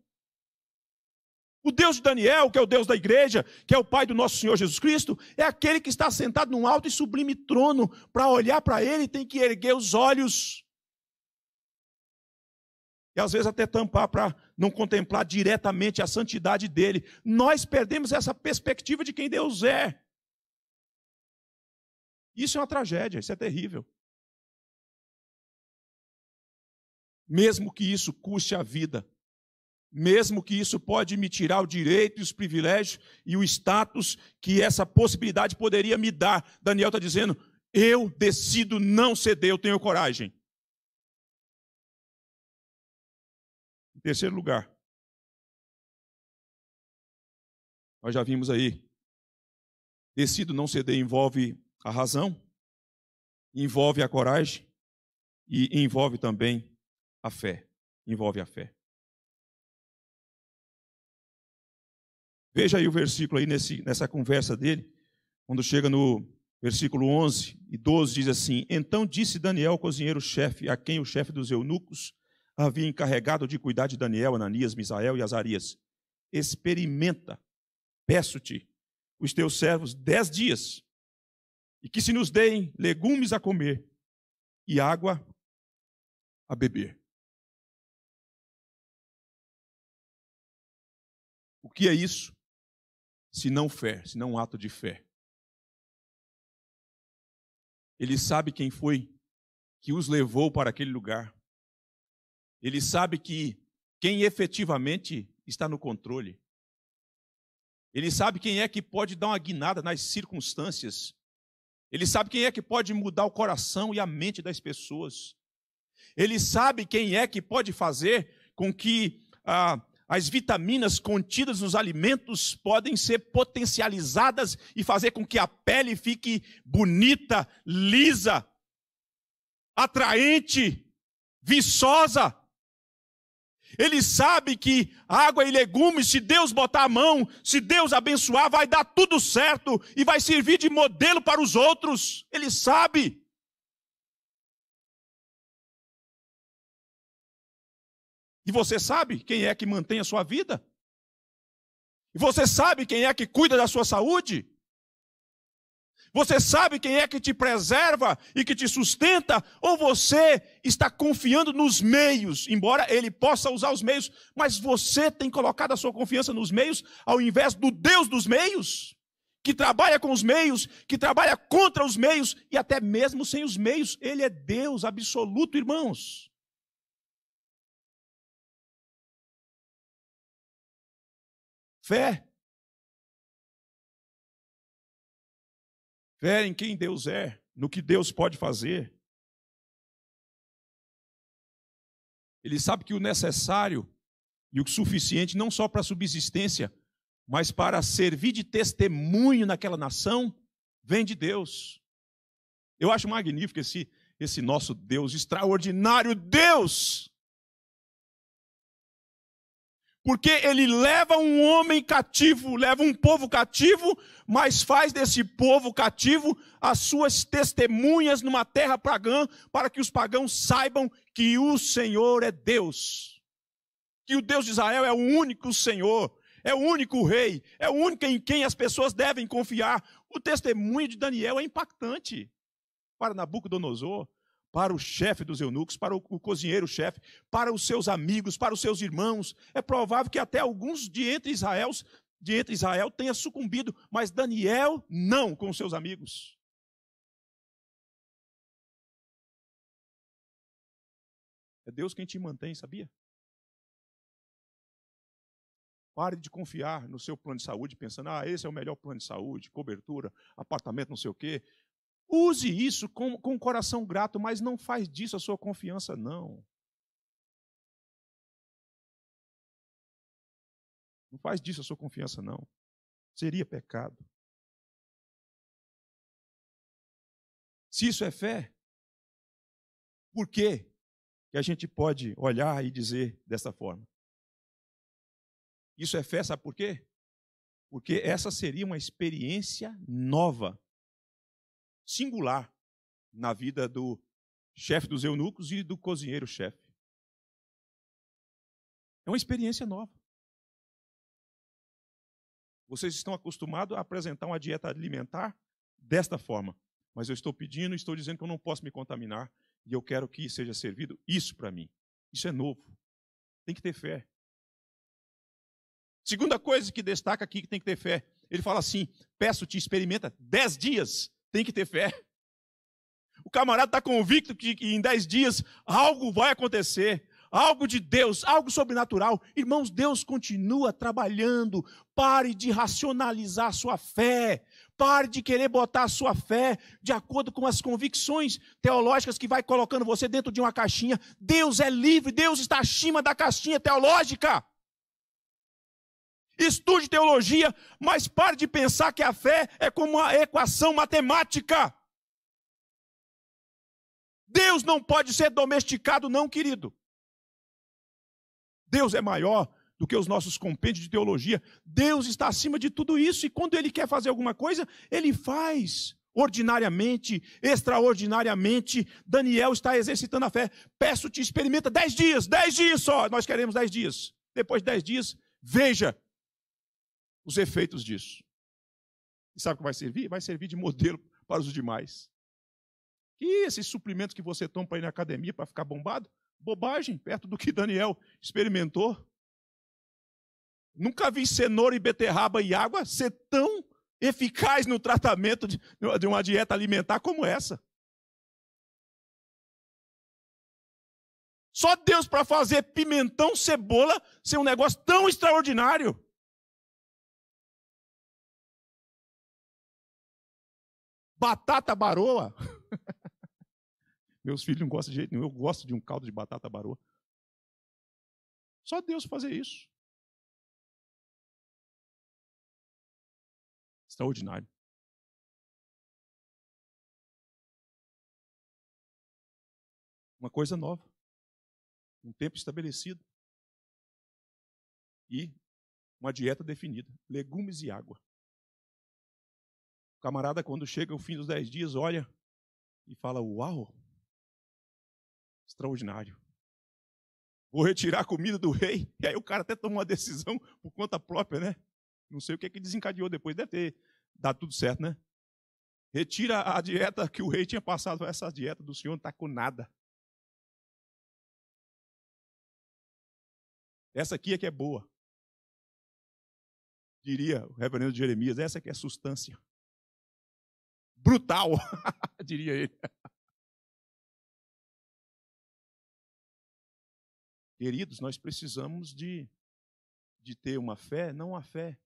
O Deus de Daniel, que é o Deus da igreja, que é o Pai do nosso Senhor Jesus Cristo, é aquele que está sentado num alto e sublime trono. Para olhar para ele, tem que erguer os olhos e às vezes até tampar para não contemplar diretamente a santidade dele. Nós perdemos essa perspectiva de quem Deus é. Isso é uma tragédia, isso é terrível. Mesmo que isso custe a vida, mesmo que isso pode me tirar o direito e os privilégios e o status que essa possibilidade poderia me dar. Daniel está dizendo: eu decido não ceder, eu tenho coragem. Terceiro lugar. Nós já vimos aí. Decido não ceder envolve a razão, envolve a coragem e envolve também a fé. Envolve a fé. Veja aí o versículo aí nesse, nessa conversa dele, quando chega no versículo 11 e 12, diz assim: Então disse Daniel, cozinheiro-chefe, a quem o chefe dos eunucos havia encarregado de cuidar de Daniel, Ananias, Misael e Azarias. Experimenta, peço-te, os teus servos dez dias, e que se nos deem legumes a comer e água a beber. O que é isso? Se não fé, se não um ato de fé. Ele sabe quem foi que os levou para aquele lugar. Ele sabe que quem efetivamente está no controle. Ele sabe quem é que pode dar uma guinada nas circunstâncias. Ele sabe quem é que pode mudar o coração e a mente das pessoas. Ele sabe quem é que pode fazer com que ah, as vitaminas contidas nos alimentos podem ser potencializadas e fazer com que a pele fique bonita, lisa, atraente, viçosa. Ele sabe que água e legumes, se Deus botar a mão, se Deus abençoar, vai dar tudo certo e vai servir de modelo para os outros. Ele sabe. E você sabe quem é que mantém a sua vida? E você sabe quem é que cuida da sua saúde? Você sabe quem é que te preserva e que te sustenta? Ou você está confiando nos meios, embora ele possa usar os meios, mas você tem colocado a sua confiança nos meios ao invés do Deus dos meios? Que trabalha com os meios, que trabalha contra os meios e até mesmo sem os meios, ele é Deus absoluto, irmãos. Fé Fé em quem Deus é, no que Deus pode fazer. Ele sabe que o necessário e o suficiente não só para a subsistência, mas para servir de testemunho naquela nação, vem de Deus. Eu acho magnífico esse, esse nosso Deus, extraordinário Deus, porque ele leva um homem cativo, leva um povo cativo, mas faz desse povo cativo as suas testemunhas numa terra pagã, para que os pagãos saibam que o Senhor é Deus, que o Deus de Israel é o único Senhor, é o único rei, é o único em quem as pessoas devem confiar. O testemunho de Daniel é impactante para Nabucodonosor para o chefe dos eunucos, para o, o cozinheiro-chefe, para os seus amigos, para os seus irmãos. É provável que até alguns de entre Israel, de entre Israel tenha sucumbido, mas Daniel não com seus amigos. É Deus quem te mantém, sabia? Pare de confiar no seu plano de saúde, pensando, ah, esse é o melhor plano de saúde, cobertura, apartamento, não sei o quê. Use isso com, com um coração grato, mas não faz disso a sua confiança, não. Não faz disso a sua confiança, não. Seria pecado. Se isso é fé, por que a gente pode olhar e dizer dessa forma? Isso é fé, sabe por quê? Porque essa seria uma experiência nova singular na vida do chefe dos eunucos e do cozinheiro-chefe. É uma experiência nova. Vocês estão acostumados a apresentar uma dieta alimentar desta forma, mas eu estou pedindo, estou dizendo que eu não posso me contaminar e eu quero que seja servido isso para mim. Isso é novo. Tem que ter fé. Segunda coisa que destaca aqui que tem que ter fé. Ele fala assim: peço-te, experimenta dez dias tem que ter fé. O camarada está convicto que em dez dias algo vai acontecer, algo de Deus, algo sobrenatural. Irmãos, Deus continua trabalhando. Pare de racionalizar sua fé. Pare de querer botar a sua fé de acordo com as convicções teológicas que vai colocando você dentro de uma caixinha. Deus é livre, Deus está acima da caixinha teológica estude teologia, mas pare de pensar que a fé é como uma equação matemática. Deus não pode ser domesticado, não, querido. Deus é maior do que os nossos compêndios de teologia. Deus está acima de tudo isso e quando ele quer fazer alguma coisa, ele faz ordinariamente, extraordinariamente. Daniel está exercitando a fé. Peço-te, experimenta dez dias, dez dias só. Nós queremos dez dias. Depois de dez dias, veja os efeitos disso. E sabe o que vai servir? Vai servir de modelo para os demais. E esses suplementos que você toma para ir na academia para ficar bombado? Bobagem, perto do que Daniel experimentou. Nunca vi cenoura e beterraba e água ser tão eficaz no tratamento de uma dieta alimentar como essa. Só Deus para fazer pimentão, cebola ser um negócio tão extraordinário. Batata baroa. Meus filhos não gostam de jeito nenhum. Eu gosto de um caldo de batata baroa. Só Deus fazer isso. Extraordinário. Uma coisa nova. Um tempo estabelecido. E uma dieta definida: legumes e água. O camarada, quando chega o fim dos dez dias, olha e fala: Uau! Extraordinário. Vou retirar a comida do rei. E aí o cara até tomou uma decisão por conta própria, né? Não sei o que é que desencadeou depois. Deve ter dado tudo certo, né? Retira a dieta que o rei tinha passado. Essa dieta do senhor não está com nada. Essa aqui é que é boa. Diria o reverendo Jeremias, essa aqui é a substância brutal, diria ele. Queridos, nós precisamos de, de ter uma fé, não a fé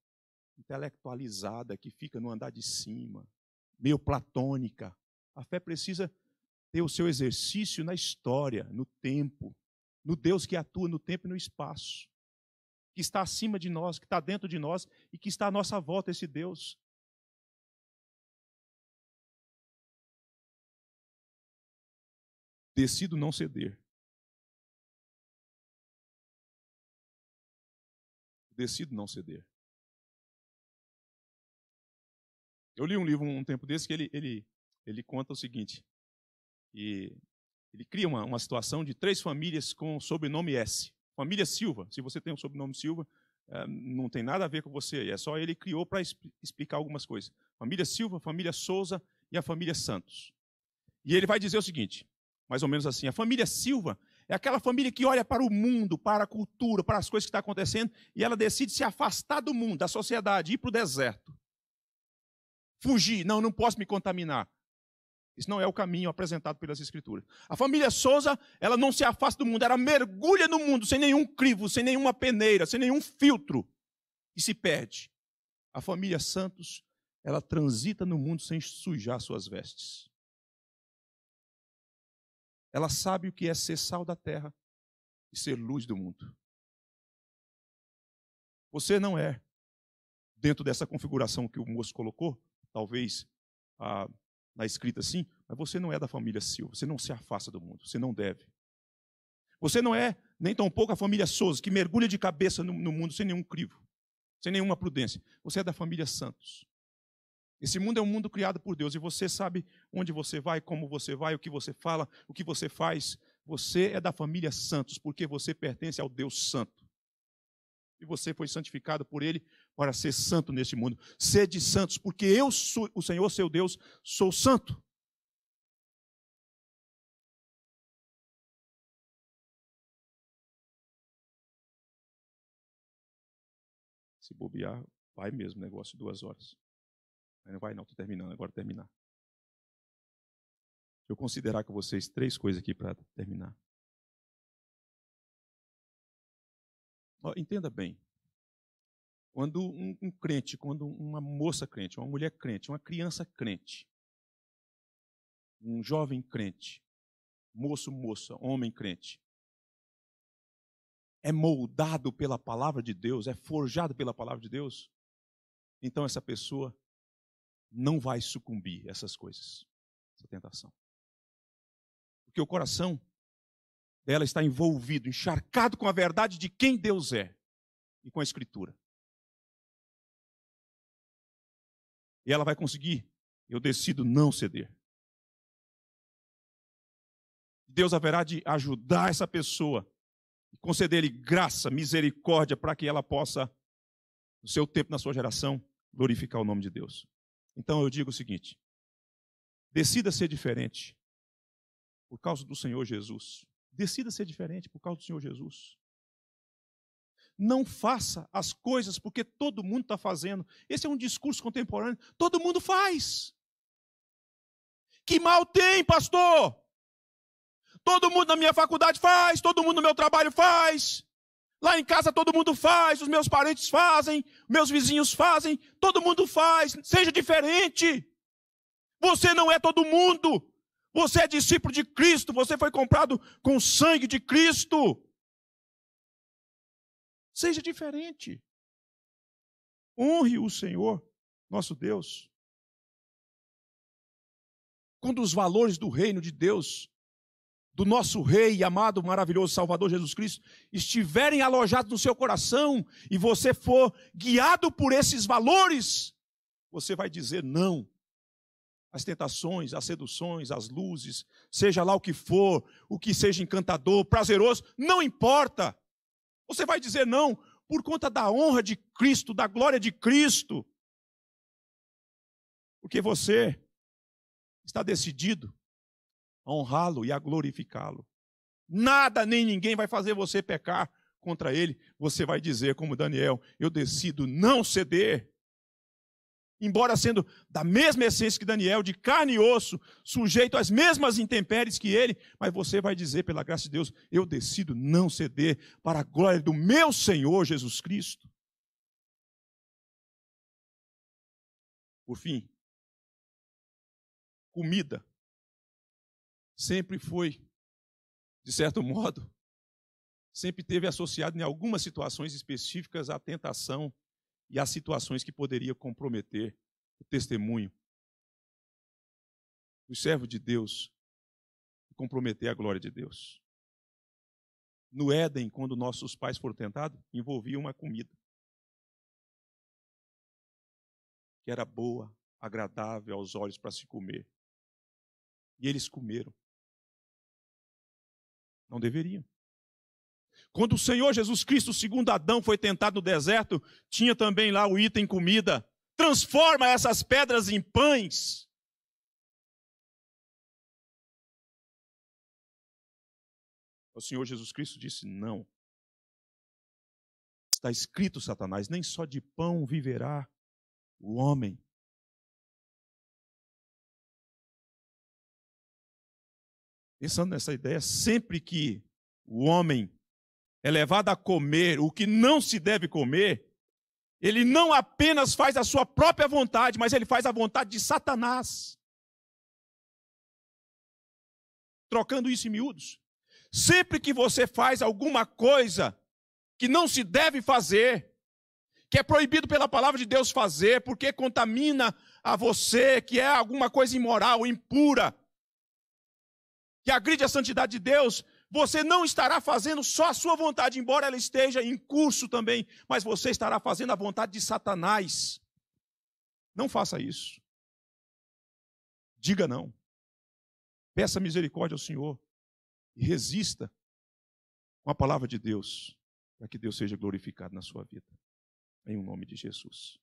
intelectualizada que fica no andar de cima, meio platônica. A fé precisa ter o seu exercício na história, no tempo, no Deus que atua no tempo e no espaço, que está acima de nós, que está dentro de nós e que está à nossa volta, esse Deus decido não ceder. Decido não ceder. Eu li um livro um tempo desse que ele, ele, ele conta o seguinte, e ele cria uma, uma situação de três famílias com sobrenome S. Família Silva, se você tem o um sobrenome Silva, eh, não tem nada a ver com você, é só ele criou para explicar algumas coisas. Família Silva, família Souza e a família Santos. E ele vai dizer o seguinte: mais ou menos assim. A família Silva é aquela família que olha para o mundo, para a cultura, para as coisas que estão tá acontecendo, e ela decide se afastar do mundo, da sociedade, ir para o deserto. Fugir, não, não posso me contaminar. Isso não é o caminho apresentado pelas Escrituras. A família Souza, ela não se afasta do mundo, ela mergulha no mundo sem nenhum crivo, sem nenhuma peneira, sem nenhum filtro, e se perde. A família Santos, ela transita no mundo sem sujar suas vestes. Ela sabe o que é ser sal da terra e ser luz do mundo. Você não é, dentro dessa configuração que o moço colocou, talvez na escrita assim, mas você não é da família Silva, você não se afasta do mundo, você não deve. Você não é nem tampouco a família Souza, que mergulha de cabeça no, no mundo sem nenhum crivo, sem nenhuma prudência. Você é da família Santos. Esse mundo é um mundo criado por Deus e você sabe onde você vai, como você vai, o que você fala, o que você faz. Você é da família Santos, porque você pertence ao Deus Santo. E você foi santificado por Ele para ser santo neste mundo. Sede santos, porque eu sou o Senhor seu Deus, sou santo. Se bobear, vai mesmo, negócio de duas horas não vai não, estou terminando agora, terminar. Deixa eu considerar com vocês três coisas aqui para terminar. Oh, entenda bem. Quando um, um crente, quando uma moça crente, uma mulher crente, uma criança crente, um jovem crente, moço, moça, homem crente, é moldado pela palavra de Deus, é forjado pela palavra de Deus, então essa pessoa não vai sucumbir a essas coisas, essa tentação. Porque o coração dela está envolvido, encharcado com a verdade de quem Deus é e com a Escritura. E ela vai conseguir, eu decido não ceder. Deus haverá de ajudar essa pessoa e conceder-lhe graça, misericórdia, para que ela possa, no seu tempo, na sua geração, glorificar o nome de Deus. Então eu digo o seguinte: decida ser diferente por causa do Senhor Jesus. Decida ser diferente por causa do Senhor Jesus. Não faça as coisas porque todo mundo está fazendo. Esse é um discurso contemporâneo. Todo mundo faz. Que mal tem, pastor? Todo mundo na minha faculdade faz, todo mundo no meu trabalho faz. Lá em casa todo mundo faz, os meus parentes fazem, meus vizinhos fazem, todo mundo faz, seja diferente. Você não é todo mundo. Você é discípulo de Cristo, você foi comprado com o sangue de Cristo. Seja diferente. Honre o Senhor, nosso Deus. Quando os valores do reino de Deus do nosso Rei, amado, maravilhoso Salvador Jesus Cristo, estiverem alojados no seu coração e você for guiado por esses valores, você vai dizer não às tentações, às seduções, às luzes, seja lá o que for, o que seja encantador, prazeroso, não importa. Você vai dizer não por conta da honra de Cristo, da glória de Cristo. Porque você está decidido a honrá-lo e a glorificá-lo. Nada nem ninguém vai fazer você pecar contra ele. Você vai dizer, como Daniel, eu decido não ceder. Embora sendo da mesma essência que Daniel, de carne e osso, sujeito às mesmas intempéries que ele, mas você vai dizer, pela graça de Deus, eu decido não ceder para a glória do meu Senhor Jesus Cristo. Por fim, comida sempre foi, de certo modo, sempre teve associado em algumas situações específicas à tentação e às situações que poderia comprometer o testemunho do servo de Deus e comprometer a glória de Deus. No Éden, quando nossos pais foram tentados, envolvia uma comida que era boa, agradável aos olhos para se comer. E eles comeram. Não deveriam. Quando o Senhor Jesus Cristo, segundo Adão, foi tentado no deserto, tinha também lá o item comida. Transforma essas pedras em pães. O Senhor Jesus Cristo disse: Não. Está escrito, Satanás, nem só de pão viverá o homem, pensando nessa ideia, sempre que o homem é levado a comer o que não se deve comer, ele não apenas faz a sua própria vontade, mas ele faz a vontade de Satanás. Trocando isso em miúdos. Sempre que você faz alguma coisa que não se deve fazer, que é proibido pela palavra de Deus fazer, porque contamina a você, que é alguma coisa imoral, impura, que agride a santidade de Deus, você não estará fazendo só a sua vontade, embora ela esteja em curso também, mas você estará fazendo a vontade de Satanás. Não faça isso. Diga não. Peça misericórdia ao Senhor e resista com a palavra de Deus, para que Deus seja glorificado na sua vida. Em o nome de Jesus.